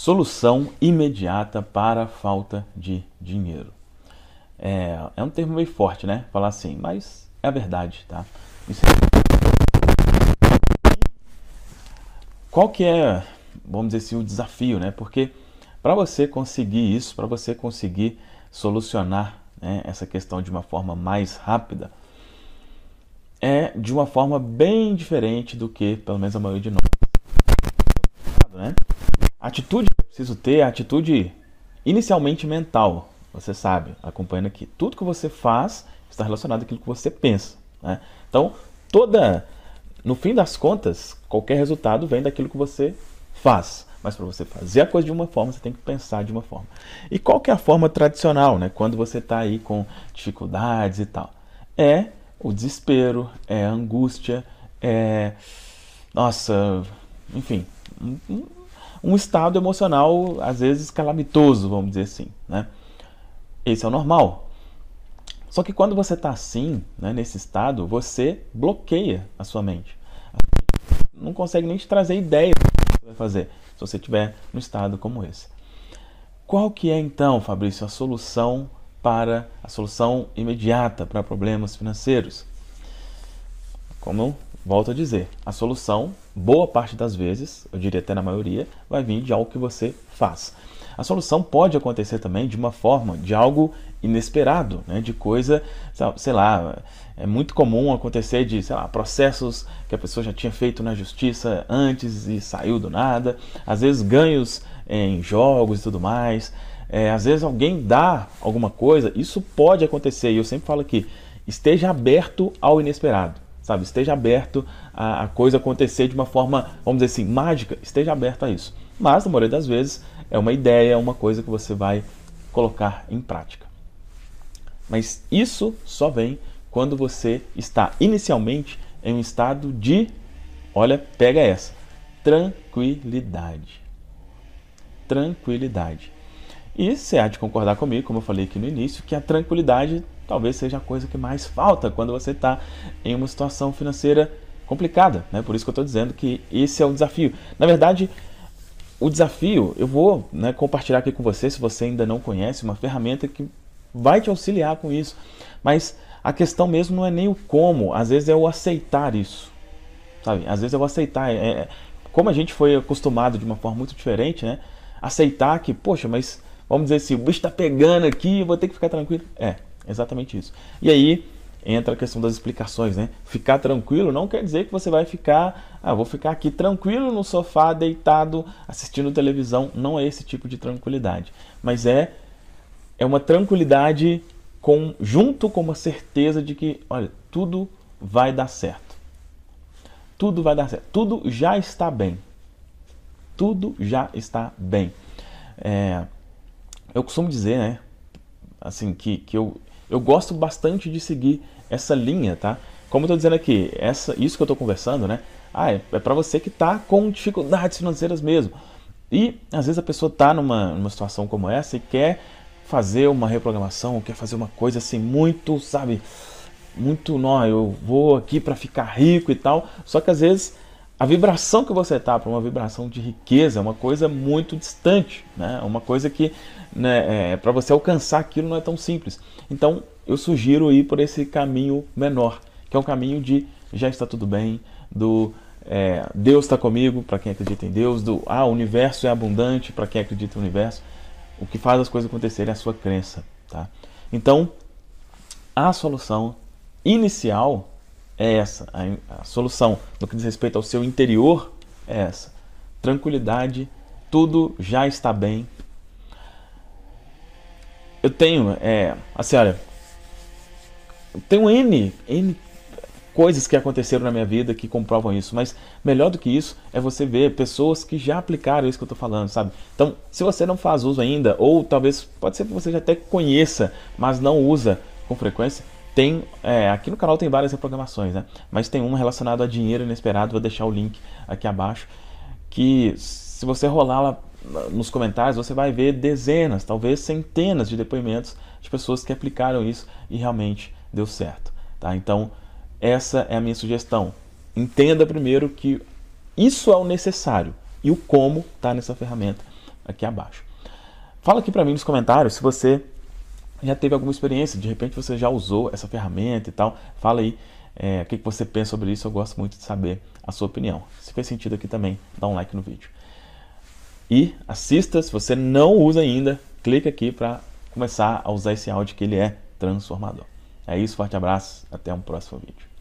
Solução imediata para a falta de dinheiro. É, é um termo meio forte, né? Falar assim, mas é a verdade, tá? Isso é... Qual que é, vamos dizer assim, o desafio, né? Porque para você conseguir isso, para você conseguir solucionar né, essa questão de uma forma mais rápida, é de uma forma bem diferente do que, pelo menos, a maioria de nós Atitude que eu preciso ter é atitude inicialmente mental. Você sabe, acompanhando aqui. Tudo que você faz está relacionado àquilo que você pensa. Né? Então, toda. No fim das contas, qualquer resultado vem daquilo que você faz. Mas para você fazer a coisa de uma forma, você tem que pensar de uma forma. E qual que é a forma tradicional, né? Quando você está aí com dificuldades e tal. É o desespero, é a angústia, é. Nossa, enfim, um estado emocional, às vezes, calamitoso, vamos dizer assim. Né? Esse é o normal. Só que quando você está assim, né, nesse estado, você bloqueia a sua mente. Não consegue nem te trazer ideia do que você vai fazer se você estiver num estado como esse. Qual que é então, Fabrício, a solução para a solução imediata para problemas financeiros? Como eu volto a dizer, a solução boa parte das vezes, eu diria até na maioria, vai vir de algo que você faz. A solução pode acontecer também de uma forma, de algo inesperado, né? de coisa, sei lá, é muito comum acontecer de, sei lá, processos que a pessoa já tinha feito na justiça antes e saiu do nada, às vezes ganhos em jogos e tudo mais, é, às vezes alguém dá alguma coisa, isso pode acontecer e eu sempre falo aqui, esteja aberto ao inesperado sabe? Esteja aberto a, a coisa acontecer de uma forma, vamos dizer assim, mágica, esteja aberto a isso. Mas, na maioria das vezes, é uma ideia, é uma coisa que você vai colocar em prática. Mas isso só vem quando você está inicialmente em um estado de, olha, pega essa, tranquilidade. Tranquilidade. E você há de concordar comigo, como eu falei aqui no início, que a tranquilidade talvez seja a coisa que mais falta quando você está em uma situação financeira complicada. Né? Por isso que eu estou dizendo que esse é o desafio. Na verdade, o desafio, eu vou né, compartilhar aqui com você, se você ainda não conhece, uma ferramenta que vai te auxiliar com isso. Mas a questão mesmo não é nem o como, às vezes é o aceitar isso. Sabe? Às vezes é o aceitar. É, é como a gente foi acostumado de uma forma muito diferente, né? Aceitar que, poxa, mas vamos dizer assim, o bicho está pegando aqui, vou ter que ficar tranquilo. É, Exatamente isso. E aí entra a questão das explicações, né? Ficar tranquilo não quer dizer que você vai ficar, ah, vou ficar aqui tranquilo no sofá, deitado, assistindo televisão. Não é esse tipo de tranquilidade, mas é é uma tranquilidade com junto com uma certeza de que, olha, tudo vai dar certo. Tudo vai dar certo. Tudo já está bem. Tudo já está bem. É, eu costumo dizer, né? Assim, que, que eu eu gosto bastante de seguir essa linha, tá? Como eu tô dizendo aqui, essa, isso que eu tô conversando, né? Ah, é, é para você que tá com dificuldades financeiras mesmo. E às vezes a pessoa tá numa, numa situação como essa e quer fazer uma reprogramação, quer fazer uma coisa assim muito, sabe, muito, não, eu vou aqui para ficar rico e tal. Só que às vezes a vibração que você está para uma vibração de riqueza é uma coisa muito distante, né? É uma coisa que né, é, para você alcançar aquilo não é tão simples. Então eu sugiro ir por esse caminho menor, que é um caminho de já está tudo bem, do é, Deus está comigo para quem acredita em Deus, do ah, o universo é abundante para quem acredita no universo. O que faz as coisas acontecerem é a sua crença. Tá? Então a solução inicial é essa. A, a solução no que diz respeito ao seu interior é essa. Tranquilidade, tudo já está bem. Eu tenho, é, assim, olha, eu tenho N, N coisas que aconteceram na minha vida que comprovam isso, mas melhor do que isso é você ver pessoas que já aplicaram isso que eu estou falando, sabe? Então, se você não faz uso ainda, ou talvez, pode ser que você já até conheça, mas não usa com frequência, tem, é, aqui no canal tem várias reprogramações, né? Mas tem uma relacionada a dinheiro inesperado, vou deixar o link aqui abaixo, que se você rolar lá nos comentários, você vai ver dezenas, talvez centenas de depoimentos de pessoas que aplicaram isso e realmente deu certo, tá? Então, essa é a minha sugestão. Entenda primeiro que isso é o necessário e o como está nessa ferramenta aqui abaixo. Fala aqui para mim nos comentários se você já teve alguma experiência, de repente você já usou essa ferramenta e tal. Fala aí é, o que você pensa sobre isso, eu gosto muito de saber a sua opinião. Se fez sentido aqui também, dá um like no vídeo. E assista, se você não usa ainda, clica aqui para começar a usar esse áudio que ele é transformador. É isso, forte abraço, até um próximo vídeo.